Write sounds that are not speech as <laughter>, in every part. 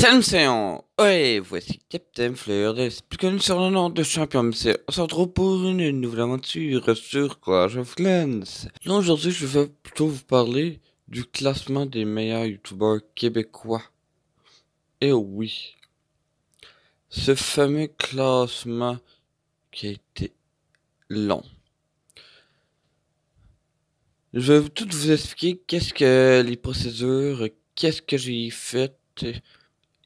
Salut c'est Ouais, voici Captain Fleur, plus connu sur le nom de Champion c'est On se retrouve pour une nouvelle aventure sur Clash of Clans. aujourd'hui je vais plutôt vous parler du classement des meilleurs youtubeurs québécois. Et eh oui, ce fameux classement qui a été long. Je vais tout vous expliquer qu'est-ce que les procédures, qu'est-ce que j'ai fait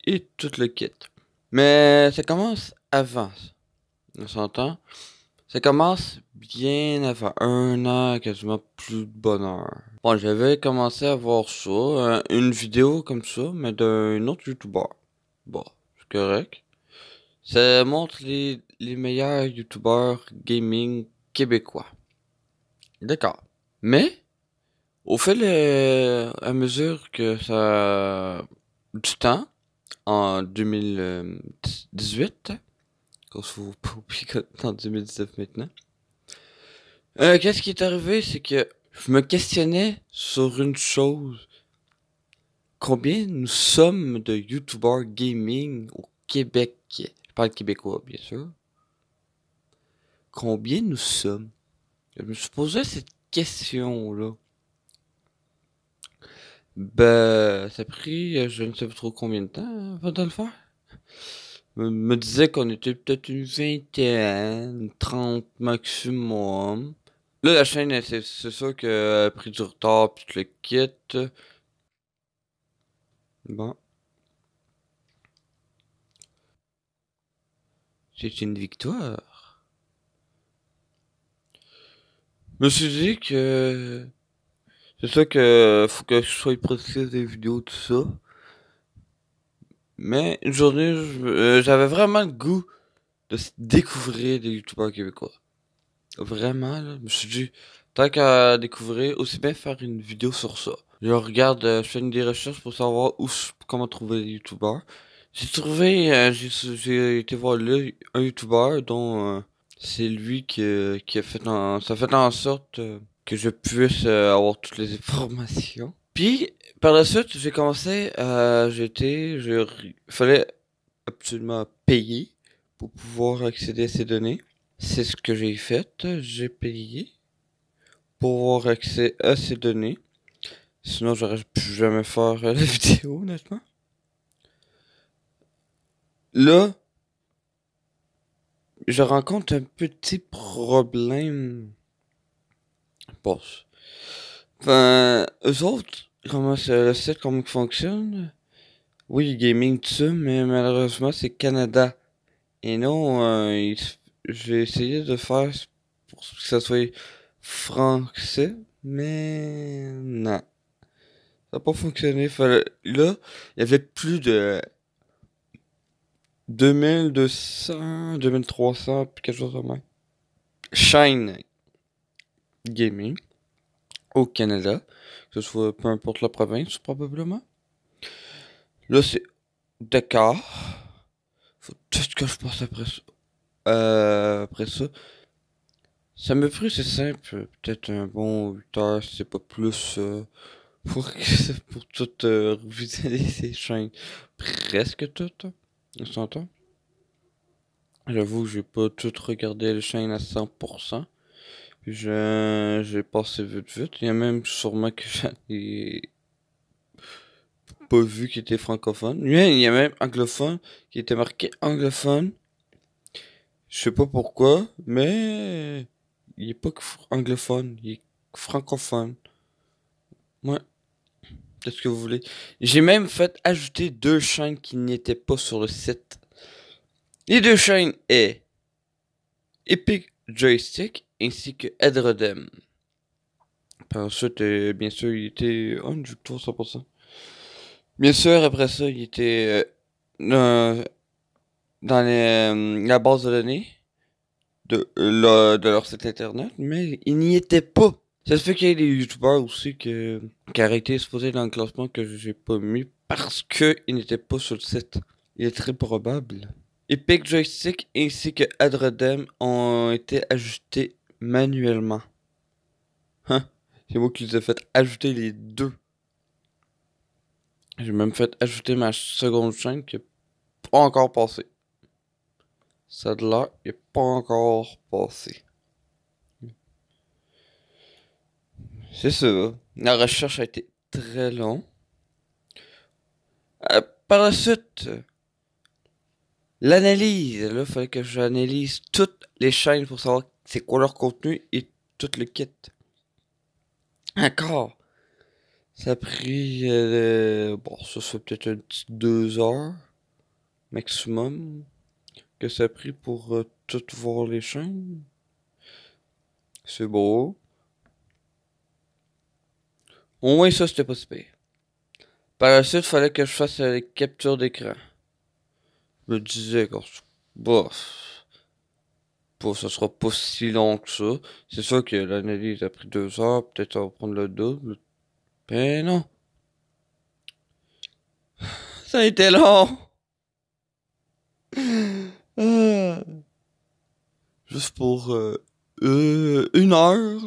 et tout le kit. Mais ça commence avant. On s'entend? Ça commence bien avant, un an, quasiment plus de bonheur. Bon, j'avais commencé à voir ça, euh, une vidéo comme ça, mais d'un autre youtubeur. Bon, c'est correct. Ça montre les, les meilleurs youtubeurs gaming québécois. D'accord. Mais, au fil et à mesure que ça... du temps, en 2018. vous se <laughs> en 2019 maintenant. Euh, qu'est-ce qui est arrivé? C'est que je me questionnais sur une chose. Combien nous sommes de YouTubers gaming au Québec? Je parle québécois, bien sûr. Combien nous sommes? Je me suis posé cette question-là. Ben, ça a pris, euh, je ne sais pas trop combien de temps hein, avant de le faire. me disait qu'on était peut-être une vingtaine, trente maximum. Là, la chaîne, c'est sûr que a pris du retard, puis tu le quittes. Bon. C'est une victoire. Je me suis dit que c'est sûr que faut que je sois précis des vidéos, tout ça. Mais une journée, euh, j'avais vraiment le goût de découvrir des youtubeurs québécois. Vraiment, là, je me suis dit, tant qu'à découvrir, aussi bien faire une vidéo sur ça. Je regarde, euh, je fais des recherches pour savoir où, comment trouver des youtubeurs. J'ai trouvé, euh, j'ai été voir là un Youtuber dont c'est lui qui, a fait ça a fait en sorte que je puisse euh, avoir toutes les informations. Puis, par la suite, j'ai commencé à jeter, je fallait absolument payer pour pouvoir accéder à ces données. C'est ce que j'ai fait, j'ai payé pour avoir accès à ces données. Sinon, j'aurais pu jamais faire euh, <laughs> la vidéo, honnêtement. Là, je rencontre un petit problème. Bon, ben, Enfin, eux autres, comment le site, comment il fonctionne? Oui, gaming ça, mais malheureusement, c'est Canada. Et non, euh, j'ai essayé de faire pour que ça soit français, mais non. Ça n'a pas fonctionné. Là, il y avait plus de 2200, 2300, puis quelque chose comme ça. Shine gaming au Canada, que ce soit peu importe la province probablement. Là, c'est d'accord. Faut tout ce que je pense après ça. Euh, après ça, ça me pris, c'est simple, peut-être un bon 8 heures, c'est pas plus, euh, pour, <laughs> pour tout euh, ces chaînes. Presque toutes, hein. on s'entend. J'avoue, j'ai pas tout regardé les chaînes à 100% j'ai passé vite vite. Il y a même sûrement que j'ai pas vu qu'il était francophone. il y a même anglophone qui était marqué anglophone. Je sais pas pourquoi, mais il est pas anglophone, il est francophone. Ouais. Qu'est-ce que vous voulez? J'ai même fait ajouter deux chaînes qui n'étaient pas sur le site. Les deux chaînes est Epic Joystick ainsi que Adredem ensuite, euh, bien sûr, il était. Oh, 100%. Bien sûr, après ça, il était euh, dans, euh, la base de données de, de leur site internet, mais il n'y était pas. Ça se fait qu'il y a des youtubeurs aussi que, qui ont été exposés dans le classement que je j'ai pas mis parce qu'ils n'étaient pas sur le site. Il est très probable. Epic Joystick ainsi que Adredem ont été ajustés manuellement. Hein? C'est moi qui les fait ajouter les deux. J'ai même fait ajouter ma seconde chaîne qui n'est pas encore passée. Celle-là n'est pas encore passée. C'est ça. La recherche a été très longue. Euh, par la suite, l'analyse. Là, il fallait que j'analyse toutes les chaînes pour savoir c'est quoi leur contenu et tout le kit. Encore. Ça a pris. Euh, bon, ça fait peut-être un petit deux heures maximum que ça a pris pour euh, tout voir les chaînes. C'est beau. Au moins, ça, c'était pas super. Par la suite, fallait que je fasse les captures d'écran. Je me disais, bof pour ça sera pas si long que ça. C'est sûr que l'analyse a pris deux heures, peut-être ça va prendre le double. Mais ben non. <sighs> Ça a été long. <sighs> juste pour euh, euh, une heure.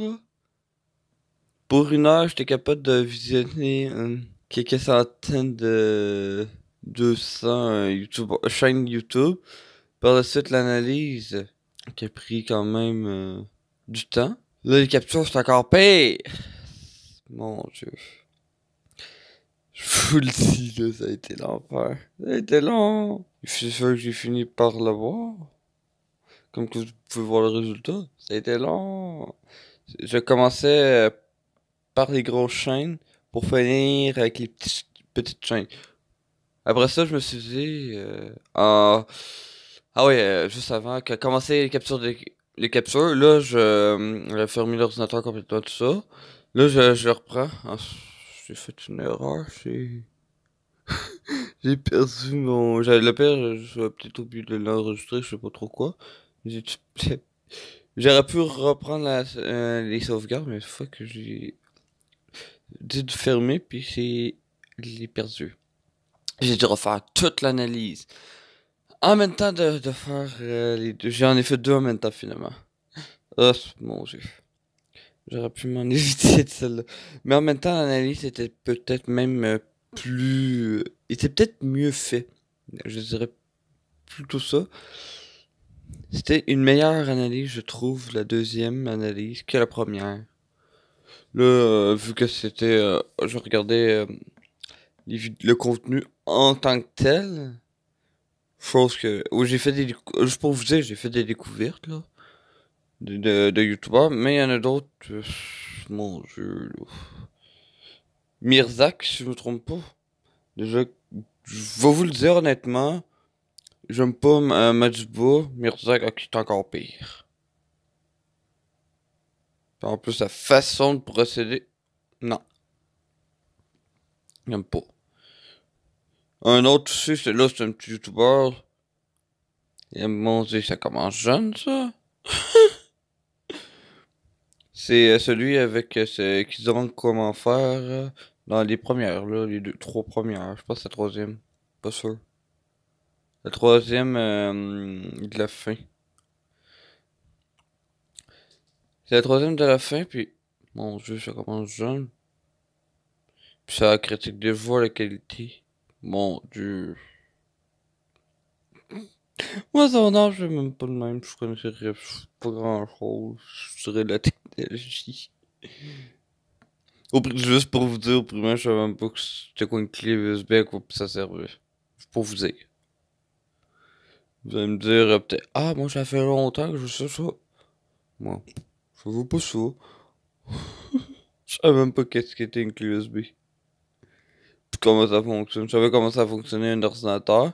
Pour une heure, j'étais capable de visionner euh, quelques centaines de 200 YouTube, chaînes YouTube. Par la suite, l'analyse qui a pris quand même euh, du temps. Là, les captures, c'est encore pire. Mon dieu. Je vous le dis, là, ça a été l'enfer. Ça a été long. Je suis sûr que j'ai fini par l'avoir. voir. Comme que vous pouvez voir le résultat. Ça a été long. Je commençais euh, par les grosses chaînes pour finir avec les petites, petites chaînes. Après ça, je me suis dit, euh, ah, ah oui, euh, juste avant, que commencer les captures, les captures, là, je euh, fermé l'ordinateur complètement, tout ça. Là, je, je reprends. Ah, j'ai fait une erreur, j'ai... <laughs> perdu mon... J'avais le père, j'avais peut-être oublié de l'enregistrer, je sais pas trop quoi. J'aurais pu reprendre euh, les sauvegardes, mais fois que j'ai dit de fermer, puis c'est... Il perdu. J'ai dû refaire toute l'analyse. En même temps de, de faire euh, les deux. J'en ai fait deux en même temps finalement. Oh mon dieu. J'aurais pu m'en <laughs> éviter de celle-là. Mais en même temps, l'analyse était peut-être même euh, plus. Euh, était peut-être mieux fait. Je dirais plutôt ça. C'était une meilleure analyse, je trouve, la deuxième analyse que la première. Là, vu que c'était. je regardais le contenu en tant que tel je pense que. j'ai fait des. Euh, je pour vous dire, j'ai fait des découvertes, là. De, de, de mais il y en a d'autres. Euh, mon dieu, Mirzak, si je me trompe pas. Déjà, je vais vous le dire honnêtement. J'aime pas euh, Mirzak, qui est encore pire. En plus, sa façon de procéder. Non. J'aime pas. Un autre aussi, c'est là, c'est un petit youtubeur. mon dieu, ça commence jeune, ça. <laughs> c'est euh, celui avec euh, ce qui demande comment faire euh, dans les premières, là, les deux, trois premières. Je pense que la troisième. Pas sûr. La troisième de la fin. C'est la troisième de la fin, puis. Mon dieu, ça commence jeune. Puis ça critique des voix la qualité. Mon dieu. Moi, son je j'ai même pas le même. Je connais pas grand chose. Je serais la technologie. Au, juste pour vous dire, au premier je savais même pas que c'était quoi une clé USB à quoi ça servait. Pour vous dire. Vous allez me dire, euh, peut-être, ah, moi, ça fait longtemps que je sais ça. Moi, je veux pas ça. <laughs> je savais même pas qu'est-ce qu'était une clé USB comment ça fonctionne. Je savais comment ça fonctionnait un ordinateur.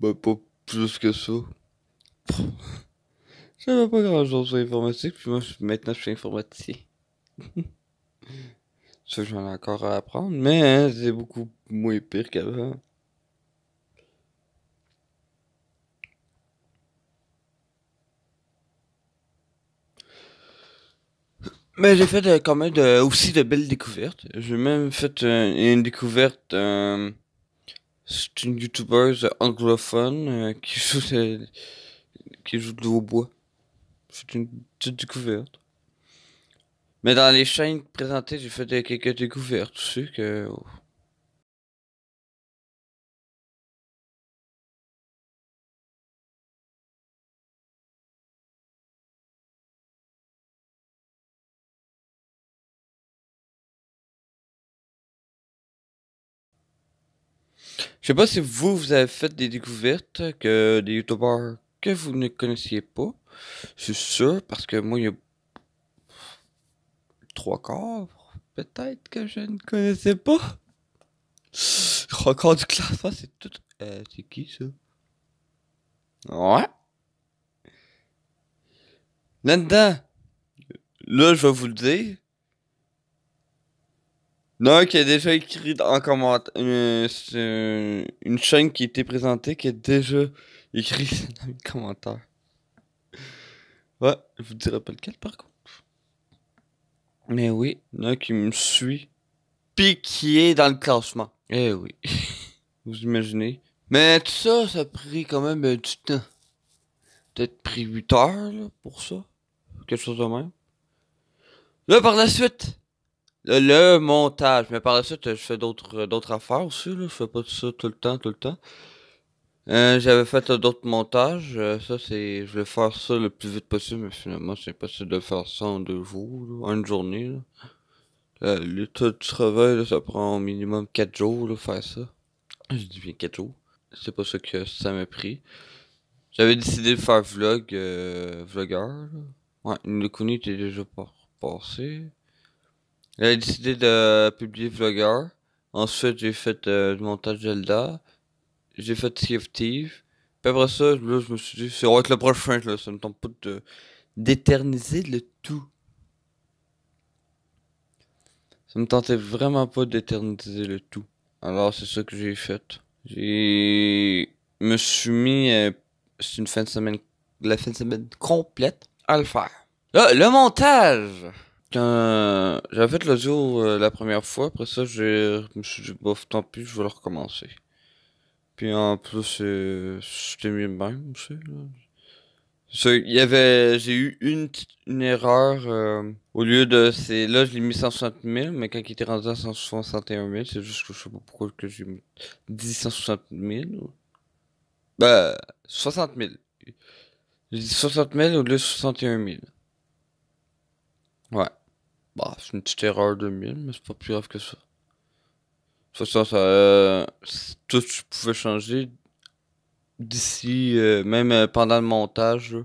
mais bah, pas plus que ça. Je savais pas grand chose sur l'informatique, puis moi, maintenant, je suis informaticien. <laughs> ça, j'en ai encore à apprendre, mais hein, c'est beaucoup moins pire qu'avant. Mais j'ai fait euh, quand même de, aussi de belles découvertes. J'ai même fait euh, une découverte. Euh, c'est une youtubeuse anglophone qui joue de, qui joue de bois C'est une petite découverte. Mais dans les chaînes présentées, j'ai fait quelques découvertes aussi que. Je sais pas si vous, vous avez fait des découvertes que des youtubeurs que vous ne connaissiez pas. C'est sûr, parce que moi, il y a trois quarts, peut-être que je ne connaissais pas. Trois quarts du classement, c'est tout. Euh, c'est qui ça? Ouais. là là, je vais vous le dire. Non, qui a déjà écrit en commentaire. c'est euh, une chaîne qui a été présentée qui a déjà écrit <laughs> dans commentaire Ouais, je vous dirai pas lequel par contre. Mais oui, il qui me suit. piqué est dans le classement. Eh oui. <laughs> vous imaginez. Mais tout ça, ça a pris quand même euh, du temps. Peut-être pris 8 heures là, pour ça. Quelque chose de même. Là, par la suite, le, montage, mais par la suite, je fais d'autres, euh, d'autres affaires aussi. Là. Je fais pas ça tout le temps, tout le temps. Euh, j'avais fait d'autres montages. Euh, ça, c'est. Je vais faire ça le plus vite possible, mais finalement, c'est possible de faire ça en deux jours, une journée. le L'état travail, ça prend au minimum quatre jours, de faire ça. Je dis bien quatre jours. C'est pas ça que ça m'a pris. J'avais décidé de faire vlog, vlogueur. ouais Ouais, Nukuni était déjà pas passé. J'ai décidé de publier Vlogger. Ensuite, j'ai fait le euh, montage Zelda. J'ai fait Sea après ça, je me suis dit, c'est vrai que le prochain, là. Ça me tente pas de, d'éterniser le tout. Ça me tentait vraiment pas d'éterniser le tout. Alors, c'est ça que j'ai fait. J'ai. me suis mis. Euh, c'est une fin de semaine. La fin de semaine complète à le faire. le montage! Quand j'avais fait l'audio euh, la première fois, après ça, je me suis dit, bof, tant pis, je vais le recommencer. Puis en plus, euh, c'était mieux de même aussi. Il y avait, j'ai eu une, une erreur euh, au lieu de. c'est Là, je l'ai mis 160 000, mais quand il était rendu à 161 000, c'est juste que je sais pas pourquoi que j'ai mis 1060 160 000. Ou... Ben, 60 000. J'ai dit 60 000 au lieu de 61 000. Ouais. Bah, c'est une petite erreur de mille, mais c'est pas plus grave que ça. De toute façon, ça, euh, tout je pouvais changer d'ici, euh, même euh, pendant le montage.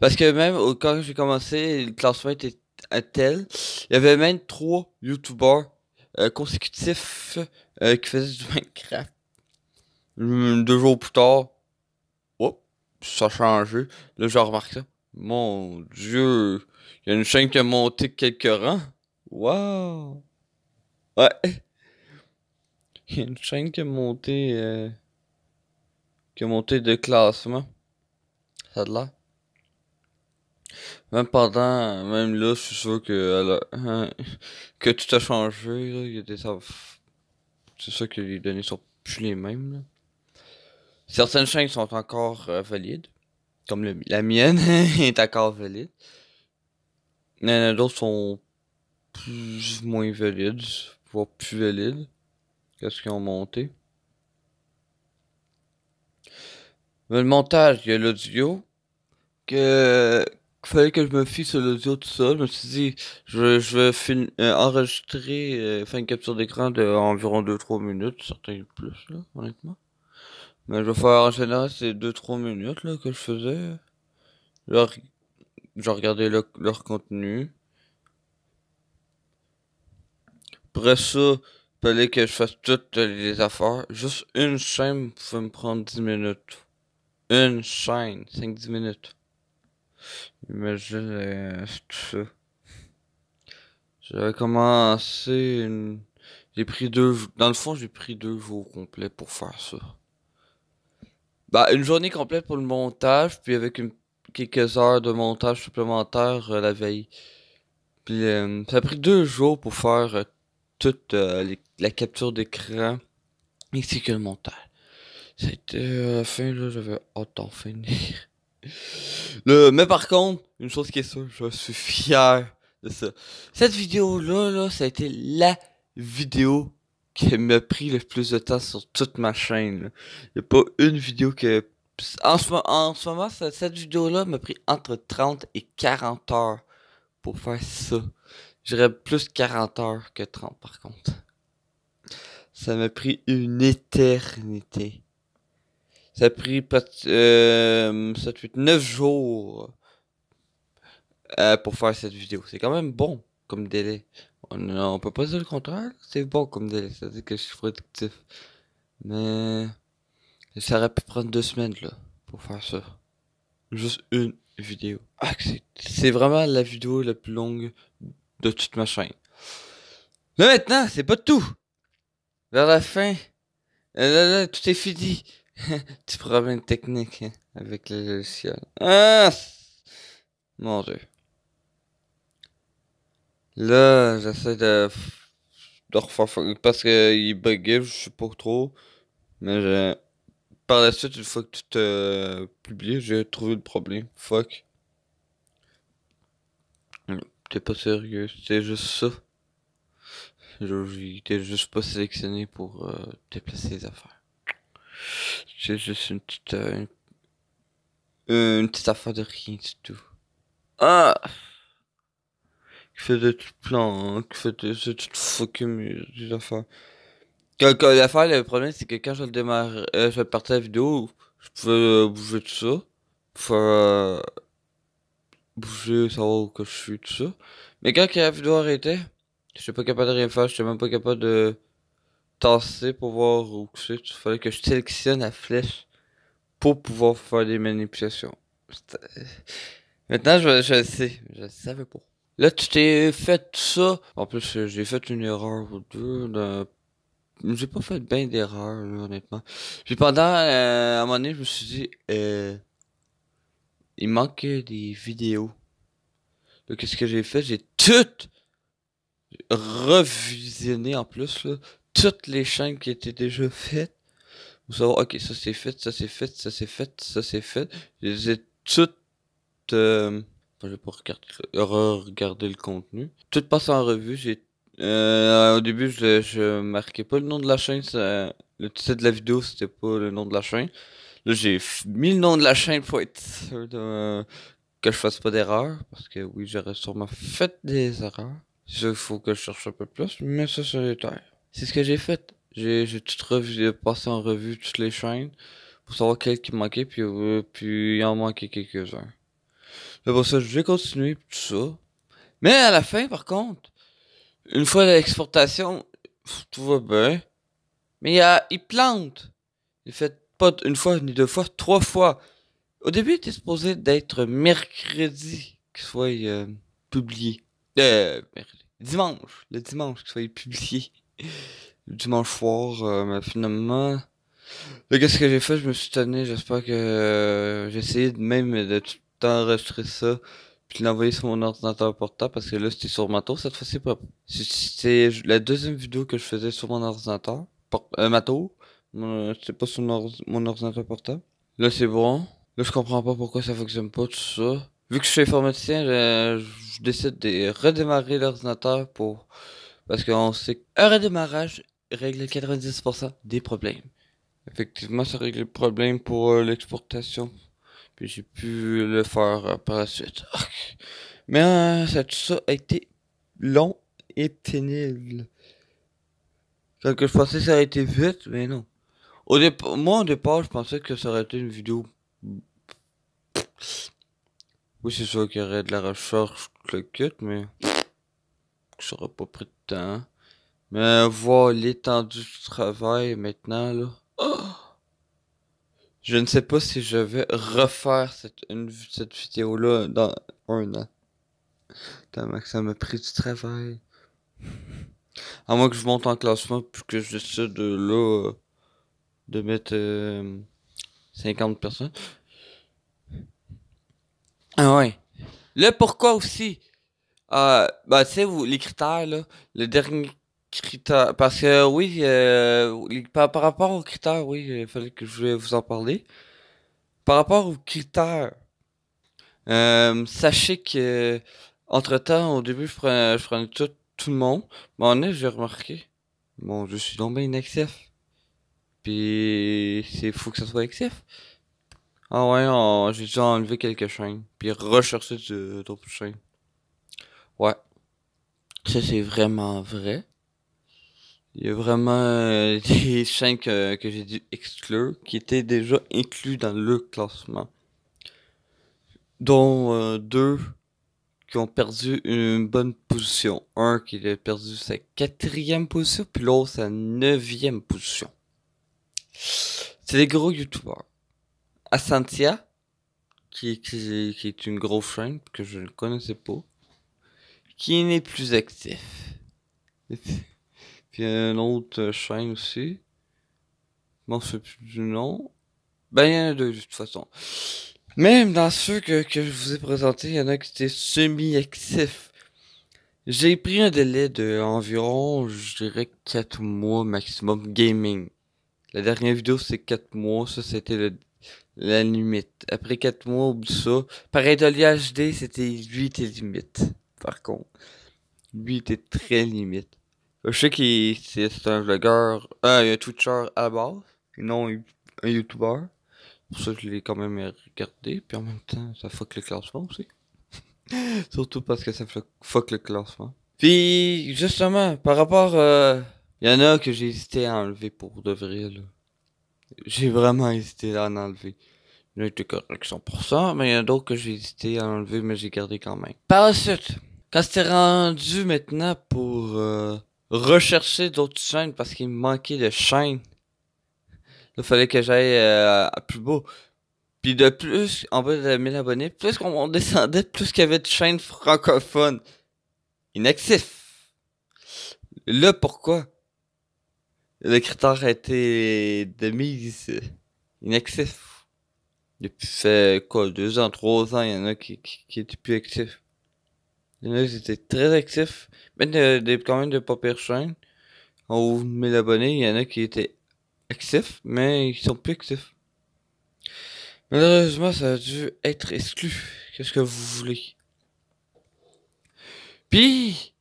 Parce que même quand j'ai commencé, le classement était tel. Il y avait même trois YouTubers consécutifs qui faisaient du Minecraft. Deux jours plus tard, ça a changé. Là, j'ai remarqué ça. Mon Dieu! Il y a une chaîne qui a monté quelques rangs. Wow! Ouais! Il une chaîne qui a monté. Euh, qui a monté de classement. Ça de là. Même pendant. Même là, je suis sûr que. Hein, que tout a changé, Il y a des. C'est sûr que les données sont plus les mêmes, Certaines chaînes sont encore euh, valides comme la mienne <laughs> est encore valide. Les sont plus moins valides, voire plus valides quest ce qu'ils ont monté. le montage, il y a l'audio. Que fallait que je me fie sur l'audio tout seul. Je me suis dit, je, vais euh, enregistrer, euh, faire une capture d'écran de environ 2-3 minutes, certains plus, là, honnêtement. Mais bah, je vais faire en général, ces 2-3 minutes là, que je faisais. Genre, je regardais le, leur contenu. Après ça, fallait que je fasse toutes les affaires. Juste une chaîne pouvait me prendre 10 minutes. Une chaîne, 5-10 minutes. Imagine euh, tout ça. J'avais commencé J'ai pris deux... Dans le fond, j'ai pris deux jours complets pour faire ça. Bah, une journée complète pour le montage, puis avec quelques heures de montage supplémentaire euh, la veille. Puis euh, ça a pris deux jours pour faire euh, toute la capture d'écran ainsi que le montage. C'était la fin, là, j'avais hâte d'en finir. Le, mais par contre, une chose qui est sûre, je suis fier de ça. Cette vidéo-là, là, ça a été la vidéo qui m'a pris le plus de temps sur toute ma chaîne. Il a pas une vidéo que... En ce, moment, cette vidéo-là m'a pris entre 30 et 40 heures pour faire ça. J'irais plus 40 heures que 30 par contre. Ça m'a pris une éternité. Ça a pris euh, être 9 jours euh, pour faire cette vidéo. C'est quand même bon comme délai. On, on peut pas dire le contraire, c'est bon comme délai, ça dit que je suis productif. Mais ça aurait pu prendre deux semaines là pour faire ça. Juste une vidéo. Ah, c'est vraiment la vidéo la plus longue de toute ma chaîne. Mais maintenant, c'est pas tout. Vers la fin, euh, tout est fini. <laughs> Petit problème technique hein, avec le ciel. Ah! Mon dieu. Là, j'essaie de, de refaire parce qu'il buggait, je sais pas trop. Mais je... par la suite, une fois que tu te euh, publié, j'ai trouvé le problème. Fuck. T'es pas sérieux, c'est juste ça. J'étais juste pas sélectionné pour euh, déplacer les affaires. C'est juste une petite, euh, une... une petite affaire de rien du tout. Ah! qui faisait tout plein, hein, qui faisait fucking des affaires. Quand, quand l'affaire, le problème, c'est que quand je le démarre, euh, je partais la vidéo, je pouvais euh, bouger tout ça. Faire, euh, bouger, savoir où que je suis, tout ça. Mais quand la vidéo arrêtait, j'étais pas capable de rien faire, j'étais même pas capable de tasser pour voir où que c'est. Il fallait que je sélectionne la flèche pour pouvoir faire des manipulations. Maintenant, je, je sais, je savais pas. Là, tu t'es fait ça. En plus, euh, j'ai fait une erreur ou deux. J'ai pas fait bien d'erreurs, honnêtement. Puis pendant, euh, un moment donné, je me suis dit, euh, il manquait des vidéos. Donc, qu'est-ce que j'ai fait? J'ai tout revisionné en plus, là. Toutes les chaînes qui étaient déjà faites. vous savez ok, ça c'est fait, ça c'est fait, ça c'est fait, ça c'est fait. j'ai toutes, euh, je vais pas regarder, euh, regarder le contenu. Tout passe en revue. J'ai euh, au début, je, je, marquais pas le nom de la chaîne. Ça, le titre de la vidéo, c'était pas le nom de la chaîne. Là, j'ai mis le nom de la chaîne pour être sûr de, que je fasse pas d'erreur. Parce que oui, j'aurais sûrement fait des erreurs. Il faut que je cherche un peu plus, mais ça, c'est C'est ce que j'ai fait. J'ai tout passé en revue toutes les chaînes pour savoir quelles qui manquaient, puis, euh, puis il en manquait quelques-uns. Mais bon, ça, je vais continuer, tout ça. Mais à la fin, par contre, une fois l'exportation, tout va bien. Mais il, a, il plante. Il fait pas une fois, ni deux fois, trois fois. Au début, il était supposé d'être mercredi qu'il soit euh, publié. Euh, dimanche. Le dimanche qu'il soit publié. dimanche soir, euh, finalement. qu'est-ce que j'ai fait? Je me suis tanné. J'espère que j'ai essayé de même de d'enregistrer ça puis l'envoyer sur mon ordinateur portable parce que là c'était sur ma tour cette fois-ci pas c'était la deuxième vidéo que je faisais sur mon ordinateur pour, euh, ma c'était pas sur mon, ordinateur portable là c'est bon là je comprends pas pourquoi ça fonctionne pas tout ça vu que je suis informaticien je, décide de redémarrer l'ordinateur pour parce qu'on sait qu'un redémarrage règle 90% des problèmes effectivement ça règle le problème pour euh, l'exportation puis j'ai pu le faire euh, par la suite. <laughs> Mais euh, tout ça a été long et pénible. que je pensais que ça aurait été vite, mais non. Au départ, moi, au départ, je pensais que ça aurait été une vidéo. <sniffs> Oui, c'est sûr qu'il y aurait de la recherche, le kit, mais. <sniffs> Ça aurait pas pris de temps. Hein. Mais voir l'étendue du travail maintenant, là. Oh! Je ne sais pas si je vais refaire cette, vidéo-là dans un an. Tellement que ça m'a pris du travail. À moins que je monte en classement puis que je décide de là euh, de mettre 50 euh, personnes. Ah ouais. Le pourquoi aussi. Euh, bah, tu sais, les critères, là, le dernier parce que oui, euh, par, rapport aux critères, oui, il fallait que je vous en parler. Par rapport aux critères, euh, sachez que entre temps, au début, je prenais, tout, tout, le monde. Mais en j'ai remarqué. Bon, je suis tombé inactif. Puis, c'est fou que ça soit actif. Ah ouais, j'ai déjà enlevé quelques chaînes. Puis rechercher d'autres chaînes. Ouais. Ça, c'est vraiment vrai. Il y a vraiment euh, <laughs> des chaînes que, j'ai dû exclure qui étaient déjà inclus dans le classement. Dont euh, deux qui ont perdu une bonne position. Un qui a perdu sa quatrième position, puis l'autre sa neuvième position. C'est des gros youtubeurs. Asantia, qui, qui, qui, est une grosse chaîne que je ne connaissais pas, qui n'est plus actif. <laughs> a un autre chaîne aussi. Bon, c'est plus du nom. Ben, il y en a deux, de toute façon. Même dans ceux que, je vous ai présentés, il y en a qui étaient semi-actifs. J'ai pris un délai de environ, je dirais, 4 mois maximum gaming. La dernière vidéo, c'est 4 mois. Ça, c'était la limite. Après 4 mois, oublie ça. Pareil, de l'IHD, c'était, 8 et limite. Par contre. 8 était très limite. Je sais qu'il c'est un vlogueur, euh, un Twitcher à base, et non un YouTuber. Pour ça, je l'ai quand même regardé. Puis en même temps, ça fuck le classement aussi. <laughs> Surtout parce que ça fuck le classement. Puis, justement, par rapport. Il euh, y en a que j'ai hésité à enlever pour de vrai, là. J'ai vraiment hésité à en enlever. Il y en a correct 100%, mais il y en a d'autres que j'ai hésité à enlever, mais j'ai gardé quand même. Par la suite, quand c'était rendu maintenant pour. Euh, rechercher d'autres chaînes parce qu'il me manquait de chaînes. Il fallait que j'aille euh, à plus beau. Puis de plus, en bas de 1000 abonnés, plus qu'on descendait, plus qu'il y avait de chaînes francophones. inactifs Là, pourquoi? Le critère a été de mise. Inactif. Depuis quoi, deux ans, trois ans, il y en a qui, qui, qui étaient plus actifs a qui étaient très actifs. même quand même de pas pires chaînes. haut de 1000 abonnés, il y en a qui étaient actifs, mais ils sont plus actifs. Malheureusement, ça a dû être exclu. Qu'est-ce que vous voulez? Puis,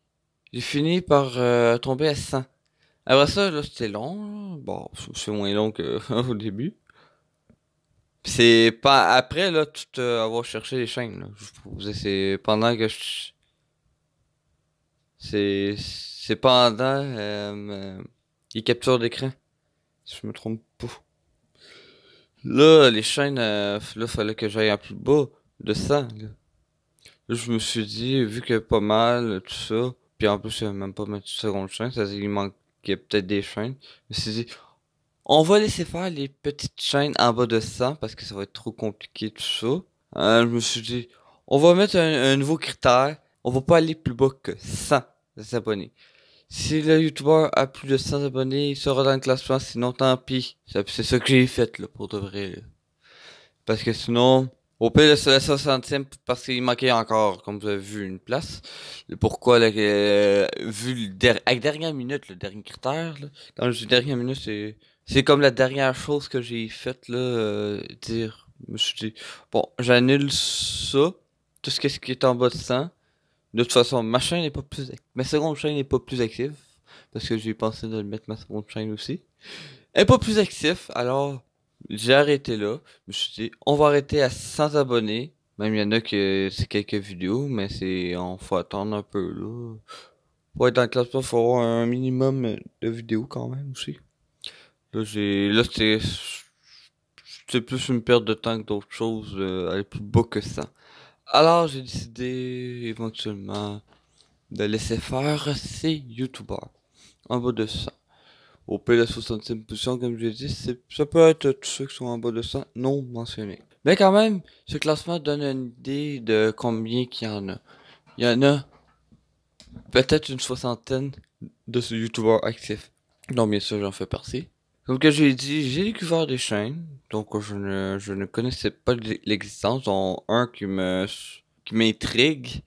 j'ai fini par euh, tomber à 100. Après ça, là, c'était long. Bon, c'est moins long qu'au <laughs> début. C'est pas après, là, tout euh, avoir cherché les chaînes. Là. Je vous c'est pendant que je c'est, c'est pendant euh, les captures d'écran. Si je me trompe pas. Là, les chaînes, euh, là, fallait que j'aille en plus bas de ça. je me suis dit, vu que pas mal, tout ça, puis en plus, il même pas ma seconde chaîne, ça il manquait peut-être des chaînes. Je me suis dit, on va laisser faire les petites chaînes en bas de ça, parce que ça va être trop compliqué tout ça. Euh, je me suis dit, on va mettre un nouveau critère on va pas aller plus bas que 100 abonnés. Si le youtubeur a plus de 100 abonnés, il sera dans le classement, sinon tant pis. C'est ça que j'ai fait, là, pour de vrai. Parce que sinon, au pire, c'est la 60e parce qu'il manquait encore, comme vous avez vu, une place. Pourquoi, là, euh, vu le dernière minute, le dernier critère, là, quand dernière minute, c'est, c'est comme la dernière chose que j'ai faite, là, euh, dire, je me suis dit, bon, j'annule ça, tout ce qui est en bas de 100, de toute façon, ma chaîne n'est pas plus. Ma seconde chaîne n'est pas plus active. Parce que j'ai pensé de mettre ma seconde chaîne aussi. Elle n'est pas plus active, alors j'ai arrêté là. Je me suis dit, on va arrêter à 100 abonnés. Même il y en a que c'est quelques vidéos, mais c'est. On faut attendre un peu là. Pour être le classe, il faut avoir un minimum de vidéos quand même aussi. Là, j'ai. Là, c'est. plus une perte de temps que d'autres choses. Euh, elle est plus beau que ça. Alors, j'ai décidé éventuellement de laisser faire ces youtubeurs en bas de 100. Au pire de 60 comme je l'ai dit, ça peut être tous ceux qui sont en bas de 100 non mentionnés. Mais quand même, ce classement donne une idée de combien qu'il y en a. Il y en a peut-être une soixantaine de ces youtubeurs actifs. Non, bien sûr, j'en fais partie. Comme je l'ai dit, j'ai découvert des chaînes, donc je ne, je ne connaissais pas l'existence, dont un qui me qui m'intrigue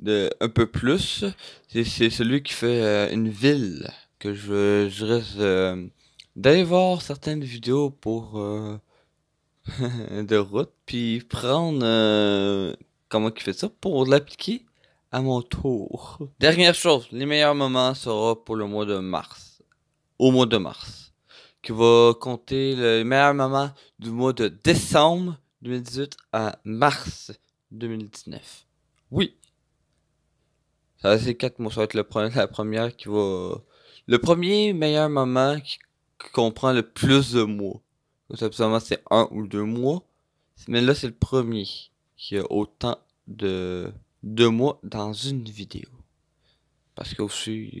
de un peu plus, c'est celui qui fait euh, une ville que je, je reste d'aller voir certaines vidéos pour euh, <laughs> de route puis prendre euh, comment il fait ça pour l'appliquer à mon tour. Dernière chose, les meilleurs moments sera pour le mois de mars. Au mois de mars qui va compter le meilleur moment du mois de décembre 2018 à mars 2019. Oui. Ça, c'est quatre mois, Ça va être le premier, la première qui va. Le premier meilleur moment qui comprend le plus de mois. Absolument, c'est un ou deux mois. Mais là, c'est le premier qui a autant de deux mois dans une vidéo. Parce que aussi,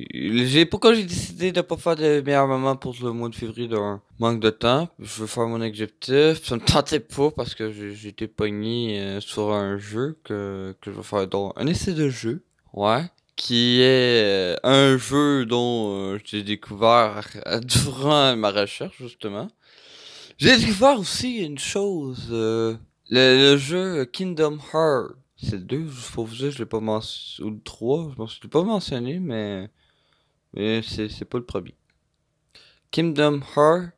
pourquoi j'ai décidé de pas faire de meilleur moment pour le mois de février d'un manque de temps. Je veux faire mon objectif. Ça me tentait pas parce que j'étais pogné euh, sur un jeu que, je vais faire dans un essai de jeu. Ouais. Qui est euh, un jeu dont euh, j'ai découvert <laughs> durant ma recherche, justement. J'ai découvert aussi une chose. le jeu Kingdom Hearts. C'est deux je vous je l'ai pas mentionné. Ou trois, je ne l'ai pas mentionné, mais. Mais c'est pas le premier. Kingdom Hearts.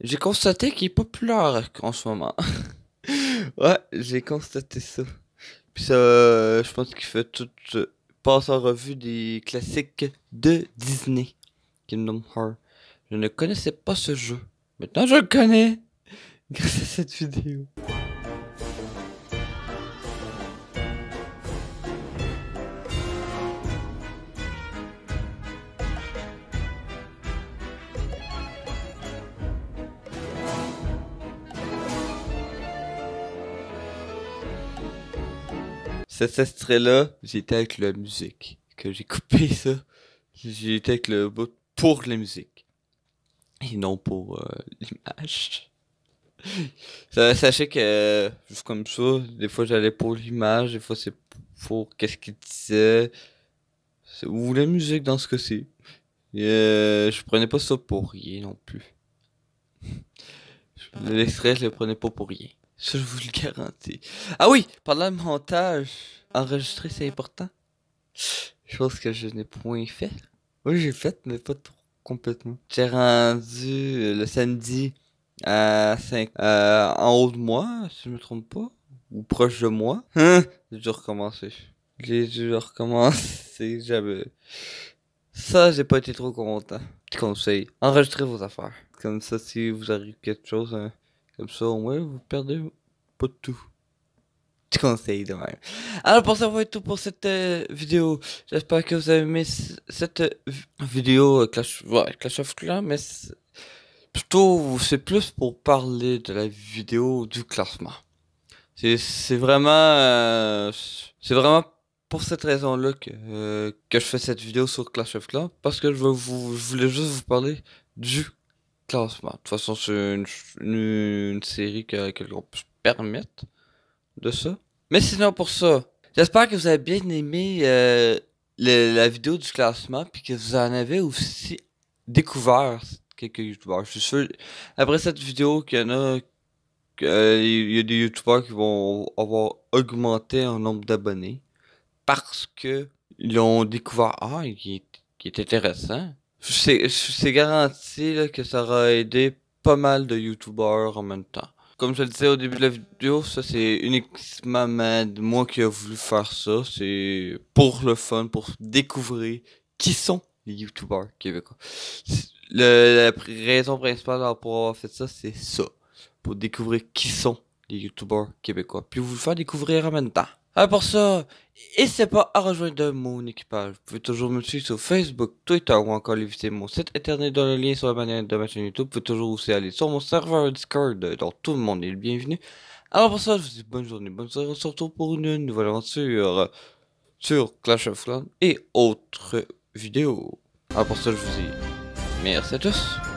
J'ai constaté qu'il est populaire en ce moment. <laughs> ouais, j'ai constaté ça. Puis ça, euh, je pense qu'il fait tout. Euh, passe en revue des classiques de Disney. Kingdom Hearts. Je ne connaissais pas ce jeu. Maintenant, je le connais. <laughs> Grâce à cette vidéo. cet extrait-là, j'étais avec la musique. Que j'ai coupé ça, j'étais avec le bout pour la musique. Et non pour euh, l'image. Sachez que, juste comme ça, des fois j'allais pour l'image, des fois c'est pour qu'est-ce qu'il disait. Ou la musique dans ce que c'est. Euh, je prenais pas ça pour rien non plus. Ah. L'extrait, je le prenais pas pour rien. Je vous le garantis. Ah oui, pendant le montage, enregistrer c'est important. Je pense que je n'ai point fait. Oui, j'ai fait, mais pas trop complètement. J'ai rendu le samedi à 5, euh, en haut de moi, si je me trompe pas, ou proche de moi. Hein? J'ai dû recommencer. J'ai dû recommencer, j'avais... Ça, j'ai pas été trop content. conseil, enregistrez vos affaires. Comme ça, si vous arrivez quelque chose, hein. Comme ça, au moins, vous perdez pas de tout. Je conseille de même. Alors, pour ça, voilà tout pour cette euh, vidéo. J'espère que vous avez aimé cette euh, vidéo euh, Clash, Clash of Clans, mais plutôt, c'est plus pour parler de la vidéo du classement. C'est vraiment, c'est vraiment pour cette raison-là que, je fais cette vidéo sur Clash of Clans, parce que je, vous, je voulais juste vous parler du classement. Bah, de toute façon, c'est une, série que, l'on peut se permettre de ça. Mais sinon, pour ça, j'espère que vous avez bien aimé euh, la vidéo du classement, puis que vous en avez aussi découvert quelques youtubeurs. Je suis sûr, après cette vidéo, qu'il y en a, euh, il y a des youtubeurs qui vont avoir augmenté en nombre d'abonnés parce que ils ont découvert, ah, qui est intéressant c'est garanti là, que ça aura aidé pas mal de Youtubers en même temps. Comme je le disais au début de la vidéo, ça c'est uniquement moi qui a voulu faire ça. C'est pour le fun, pour découvrir qui sont les youtubeurs québécois. la raison principale pour avoir fait ça, c'est ça. Pour découvrir qui sont les youtubeurs québécois. Puis vous le faire découvrir en même temps. Alors ah, pour ça, n'hésitez pas à rejoindre mon équipage. Vous pouvez toujours me suivre sur Facebook, Twitter ou encore visiter mon site internet dans le lien sur la bannière de ma chaîne YouTube. Vous pouvez toujours aussi aller sur mon serveur Discord euh, dont tout le monde est le bienvenu. Alors pour ça, je vous dis bonne journée, bonne soirée, on se retrouve pour une nouvelle aventure sur Clash of Clans et autres vidéos. Alors pour ça, je vous dis merci à tous.